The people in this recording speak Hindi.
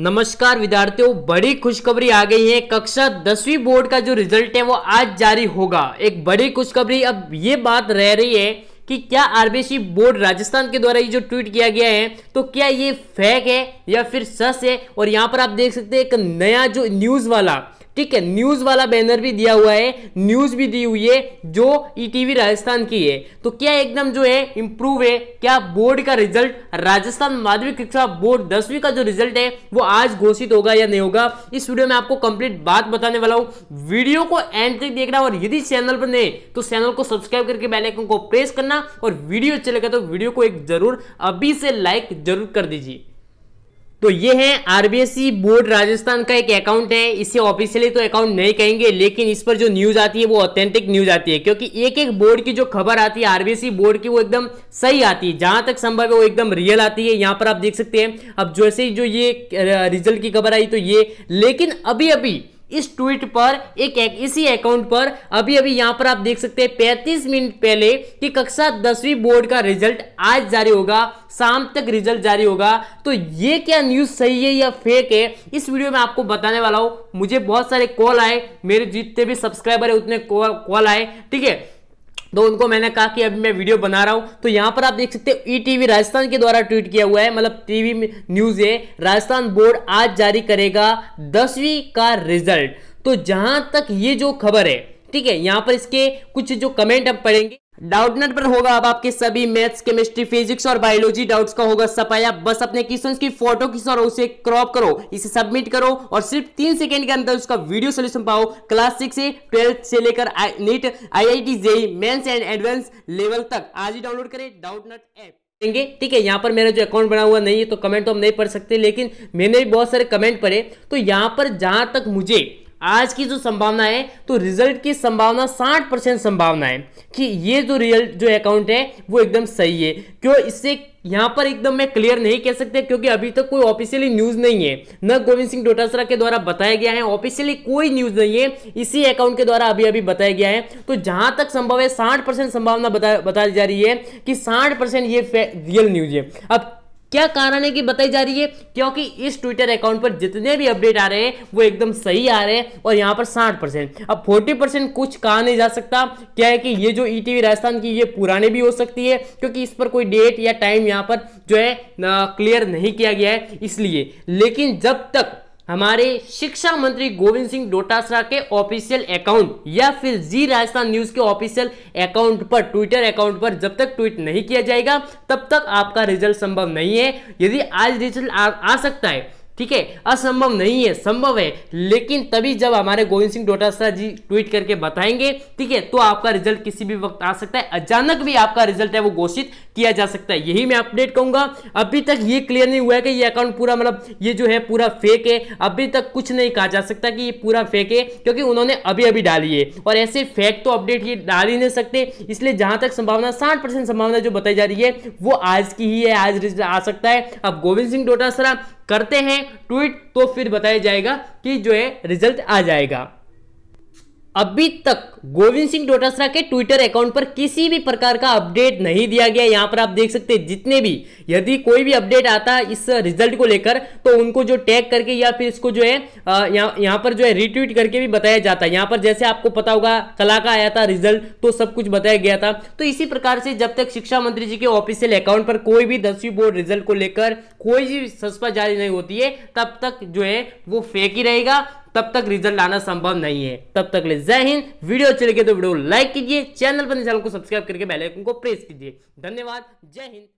नमस्कार विद्यार्थियों बड़ी खुशखबरी आ गई है कक्षा दसवीं बोर्ड का जो रिजल्ट है वो आज जारी होगा एक बड़ी खुशखबरी अब ये बात रह रही है कि क्या आरबीसी बोर्ड राजस्थान के द्वारा ये जो ट्वीट किया गया है तो क्या ये फेक है या फिर सच है और यहाँ पर आप देख सकते हैं एक नया जो न्यूज़ वाला ठीक है न्यूज वाला बैनर भी दिया हुआ है न्यूज भी दी हुई है जो ईटीवी e राजस्थान की है तो क्या एकदम जो है इंप्रूव है क्या बोर्ड का रिजल्ट राजस्थान माध्यमिक शिक्षा बोर्ड दसवीं का जो रिजल्ट है वो आज घोषित होगा या नहीं होगा इस वीडियो में आपको कंप्लीट बात बताने वाला हूँ वीडियो को एंड तक देखना और यदि चैनल पर नहीं तो चैनल को सब्सक्राइब करके बेलाइकन को प्रेस करना और वीडियो अच्छे लगे तो वीडियो को एक जरूर अभी से लाइक जरूर कर दीजिए तो ये है आरबीएससी बोर्ड राजस्थान का एक अकाउंट है इसे ऑफिशियली तो अकाउंट नहीं कहेंगे लेकिन इस पर जो न्यूज आती है वो ऑथेंटिक न्यूज आती है क्योंकि एक एक बोर्ड की जो खबर आती है आरबीएससी बोर्ड की वो एकदम सही आती है जहां तक संभव है वो एकदम रियल आती है यहां पर आप देख सकते हैं अब जैसे जो ये रिजल्ट की खबर आई तो ये लेकिन अभी अभी इस ट्वीट पर एक, एक इसी अकाउंट पर अभी अभी यहाँ पर आप देख सकते हैं पैंतीस मिनट पहले कि कक्षा दसवीं बोर्ड का रिजल्ट आज जारी होगा शाम तक रिजल्ट जारी होगा तो ये क्या न्यूज़ सही है या फेक है इस वीडियो में आपको बताने वाला हूं मुझे बहुत सारे कॉल आए मेरे जितने भी सब्सक्राइबर है उतने कॉल आए ठीक है तो उनको मैंने कहा कि अभी मैं वीडियो बना रहा हूं तो यहां पर आप देख सकते हो ई e टीवी राजस्थान के द्वारा ट्वीट किया हुआ है मतलब टीवी न्यूज है राजस्थान बोर्ड आज जारी करेगा दसवीं का रिजल्ट तो जहां तक ये जो खबर है ठीक है यहां पर इसके कुछ जो कमेंट हम पढ़ेंगे डाउटनेट पर होगा अब आपके सभी मैथ्स केमिस्ट्री फिजिक्स और बायोलॉजी डाउट्स का होगा सफाया बस अपने क्वेश्चंस की फोटो खींचो और उसे क्रॉप करो इसे सबमिट करो और सिर्फ तीन सेकेंड के अंदर उसका वीडियो सोल्यूशन पाओ क्लास सिक्स से ट्वेल्थ से लेकर NEET I I T JEE mains and advance level तक आज ही डाउनलोड करें डाउटनेट ऐप देंगे ठीक है यहाँ पर मेरा जो अकाउंट बना हुआ नहीं है तो कमेंट तो हम नहीं पढ़ सकते लेकिन मैंने भी बहुत सारे कमेंट पढ़े तो यहाँ पर जहाँ तक मुझे आज की जो संभावना है तो रिजल्ट की संभावना साठ परसेंट संभावना है कि ये जो रियल जो अकाउंट है वो एकदम सही है क्यों इससे यहां पर एकदम मैं क्लियर नहीं कह सकते क्योंकि अभी तक कोई ऑफिशियली न्यूज नहीं है न गोविंद सिंह डोटासरा के द्वारा बताया गया है ऑफिशियली कोई न्यूज नहीं है इसी अकाउंट के द्वारा अभी अभी बताया गया है तो जहां तक संभव है साठ परसेंट संभावना बता बताई जा रही है कि साठ परसेंट ये रियल न्यूज है अब क्या कारण है कि बताई जा रही है क्योंकि इस ट्विटर अकाउंट पर जितने भी अपडेट आ रहे हैं वो एकदम सही आ रहे हैं और यहाँ पर साठ परसेंट अब फोर्टी परसेंट कुछ कहा नहीं जा सकता क्या है कि ये जो ईटीवी e राजस्थान की ये पुराने भी हो सकती है क्योंकि इस पर कोई डेट या टाइम यहाँ पर जो है क्लियर नहीं किया गया है इसलिए लेकिन जब तक हमारे शिक्षा मंत्री गोविंद सिंह डोटासरा के ऑफिशियल अकाउंट या फिर जी राजस्थान न्यूज के ऑफिशियल अकाउंट पर ट्विटर अकाउंट पर जब तक ट्वीट नहीं किया जाएगा तब तक आपका रिजल्ट संभव नहीं है यदि आज रिजल्ट आ, आ सकता है ठीक है असंभव नहीं है संभव है लेकिन तभी जब हमारे गोविंद सिंह डोटासरा जी ट्वीट करके बताएंगे ठीक है तो आपका रिजल्ट किसी भी वक्त आ सकता है अचानक भी आपका रिजल्ट है वो घोषित किया जा सकता है यही मैं अपडेट कहूंगा अभी तक ये क्लियर नहीं हुआ है कि ये अकाउंट पूरा मतलब ये जो है पूरा फेक है अभी तक कुछ नहीं कहा जा सकता कि ये पूरा फेक है क्योंकि उन्होंने अभी अभी डाली है और ऐसे फेक तो अपडेट ये डाल ही नहीं सकते इसलिए जहां तक संभावना साठ परसेंट संभावना जो बताई जा रही है वो आज की ही है आज रिजल्ट आ सकता है अब गोविंद सिंह डोटासरा करते हैं ट्वीट तो फिर बताया जाएगा कि जो है रिजल्ट आ जाएगा अभी तक गोविंद सिंह डोटासरा के ट्विटर अकाउंट पर किसी भी प्रकार का अपडेट नहीं दिया गया यहां पर आप देख सकते हैं जितने भी यदि कोई भी अपडेट आता है इस रिजल्ट को लेकर तो उनको जो टैग करके या फिर इसको जो है यहाँ यह, पर जो है रिट्वीट करके भी बताया जाता है यहां पर जैसे आपको पता होगा कला का आया था रिजल्ट तो सब कुछ बताया गया था तो इसी प्रकार से जब तक शिक्षा मंत्री जी के ऑफिशियल अकाउंट पर कोई भी दसवीं बोर्ड रिजल्ट को लेकर कोई भी सस्पा जारी नहीं होती है तब तक जो है वो फेक ही रहेगा तब तक रिजल्ट आना संभव नहीं है तब तक ले जय हिंद वीडियो अच्छी लगे तो वीडियो लाइक कीजिए चैनल पर चैनल को सब्सक्राइब करके बेलाइकन को प्रेस कीजिए धन्यवाद जय हिंद